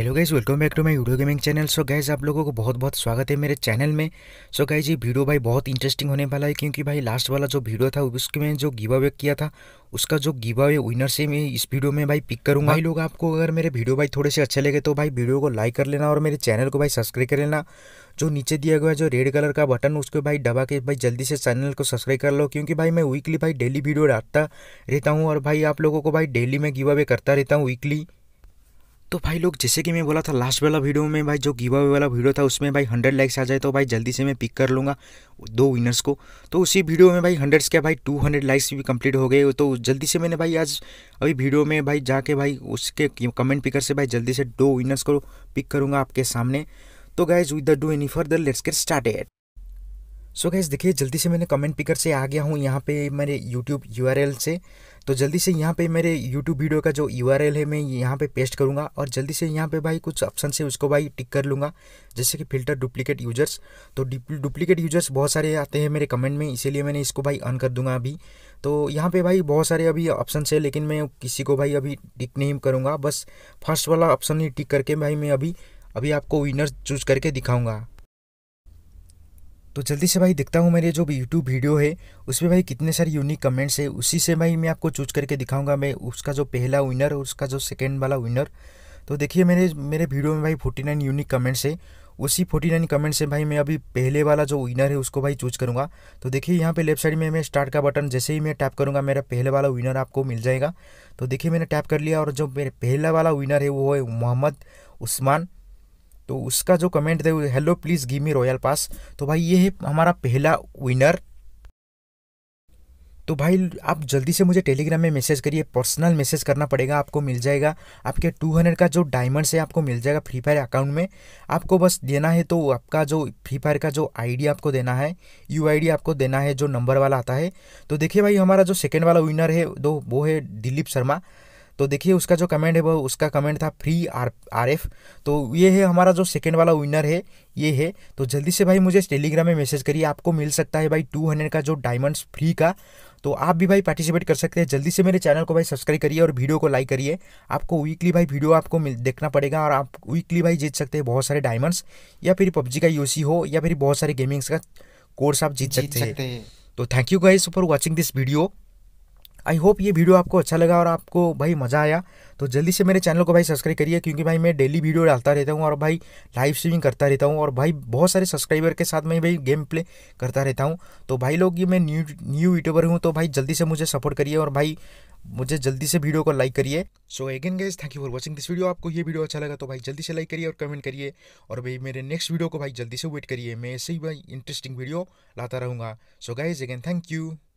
hello guys welcome back to my video gaming channel so guys आप लोगों को बहुत बहुत स्वागत है मेरे चैनल में सो गाइज़ ये वीडियो भाई बहुत इंटरेस्टिंग होने वाला है क्योंकि भाई लास्ट वाला जो वीडियो था उसके में जो गिव अवे किया था उसका जो गिव अवे विनर से मैं इस वीडियो में भाई पिक करूँगा भाई लोग आपको अगर मेरे वीडियो भाई थोड़े से अच्छे लगे तो भाई वीडियो को लाइक कर लेना और मेरे चैनल को भाई सब्सक्राइब कर लेना जो नीचे दिया गया जो रेड कलर का बटन उसको भाई दबा के भाई जल्दी से चैनल को सब्सक्राइब कर लो क्योंकि भाई मैं वीकली भाई डेली वीडियो डालता रहता हूँ और भाई आप लोगों को भाई डेली मैं गिव अवे करता रहता हूँ वीकली तो भाई लोग जैसे कि मैं बोला था लास्ट वाला वीडियो में भाई जो गिवा वाला वीडियो था उसमें भाई हंड्रेड लाइक्स आ जाए तो भाई जल्दी से मैं पिक कर लूँगा दो विनर्स को तो उसी वीडियो में भाई हंड्रेड्स के भाई टू हंड्रेड लाइक्स भी कंप्लीट हो गए तो जल्दी से मैंने भाई आज अभी वीडियो में भाई जाके भाई उसके कमेंट पिकर से भाई जल्दी से दो विनर्स को पिक करूँगा आपके सामने तो guys with the do any further let's get at so guys देखिए जल्दी से मैंने कमेंट पिकर से आ गया हूँ यहाँ पे मेरे यूट्यूब यू से तो जल्दी से यहाँ पे मेरे यूट्यूब वीडियो का जो यू है मैं यहाँ पे पेस्ट करूँगा और जल्दी से यहाँ पे भाई कुछ ऑप्शन से उसको भाई टिक कर लूँगा जैसे कि फिल्टर डुप्लीकेट यूजर्स तो डुप्लीकेट यूजर्स बहुत सारे आते हैं मेरे कमेंट में इसीलिए मैंने इसको भाई अन कर दूँगा अभी तो यहाँ पे भाई बहुत सारे अभी ऑप्शन है लेकिन मैं किसी को भाई अभी टिक नहीं करूँगा बस फर्स्ट वाला ऑप्शन ही टिक करके भाई मैं अभी अभी आपको विनर्स चूज करके दिखाऊँगा तो जल्दी से भाई देखता हूँ मेरे जो भी यूट्यूब वीडियो है उसमें भाई कितने सारे यूनिक कमेंट्स है उसी से भाई मैं आपको चूज करके दिखाऊंगा मैं उसका जो पहला विनर और उसका जो सेकेंड वाला विनर तो देखिए मेरे मेरे वीडियो में भाई फोर्टी नाइन यूनिक कमेंट्स है उसी फोर्टी नाइन कमेंट से भाई मैं अभी पहले वाला जो विनर है उसको भाई चूज करूँगा तो देखिए यहाँ पे लेफ्ट साइड में मैं स्टार्ट का बटन जैसे ही मैं टैप करूँगा मेरा पहले वाला विनर आपको मिल जाएगा तो देखिए मैंने टैप कर लिया और जो मेरे पहला वाला विनर है वो है मोहम्मद उस्मान तो उसका जो कमेंट थे hello please give me royal pass तो भाई ये है हमारा पहला विनर तो भाई आप जल्दी से मुझे टेलीग्राम में मैसेज करिए पर्सनल मैसेज करना पड़ेगा आपको मिल जाएगा आपके 200 का जो डायमंड है आपको मिल जाएगा फ्री फायर अकाउंट में आपको बस देना है तो आपका जो फ्री फायर का जो आईडी आपको देना है यू आईडी आपको देना है जो नंबर वाला आता है तो देखिए भाई हमारा जो सेकेंड वाला विनर है दो वो है दिलीप शर्मा तो देखिए उसका जो कमेंट है वो उसका कमेंट था फ्री आर आर एफ तो ये है हमारा जो सेकेंड वाला विनर है ये है तो जल्दी से भाई मुझे टेलीग्राम में मैसेज करिए आपको मिल सकता है भाई टू हंड्रेड का जो डायमंड्स फ्री का तो आप भी भाई पार्टिसिपेट कर सकते हैं जल्दी से मेरे चैनल को भाई सब्सक्राइब करिए और वीडियो को लाइक करिए आपको वीकली भाई वीडियो आपको देखना पड़ेगा और आप वीकली भाई जीत सकते हैं बहुत सारे डायमंड्स या फिर पबजी का यूसी हो या फिर बहुत सारे गेमिंग्स का कोर्स आप जीत, जीत सकते हैं तो thank you guys for watching this video I hope ये वीडियो आपको अच्छा लगा और आपको भाई मज़ा आया तो जल्दी से मेरे चैनल को भाई सब्सक्राइब करिए क्योंकि भाई मैं डेली वीडियो डालता रहता हूँ और भाई लाइव स्ट्रीमिंग करता रहता हूँ और भाई बहुत सारे सब्सक्राइबर के साथ मैं भाई गेम प्ले करता रहता हूँ तो भाई लोग ये मैं न्यू न्यू यूट्यूबर हूँ तो भाई जल्दी से मुझे सपोर्ट करिए और भाई मुझे जल्दी से वीडियो को लाइक करिए so again guys thank you for watching this video आपको ये वीडियो अच्छा लगा तो भाई जल्दी से लाइक करिए और कमेंट करिए और भाई मेरे नेक्स्ट वीडियो को भाई जल्दी से वेट करिए मैं ऐसे ही भाई इंटरेस्टिंग वीडियो लाता रहूँगा so guys again thank you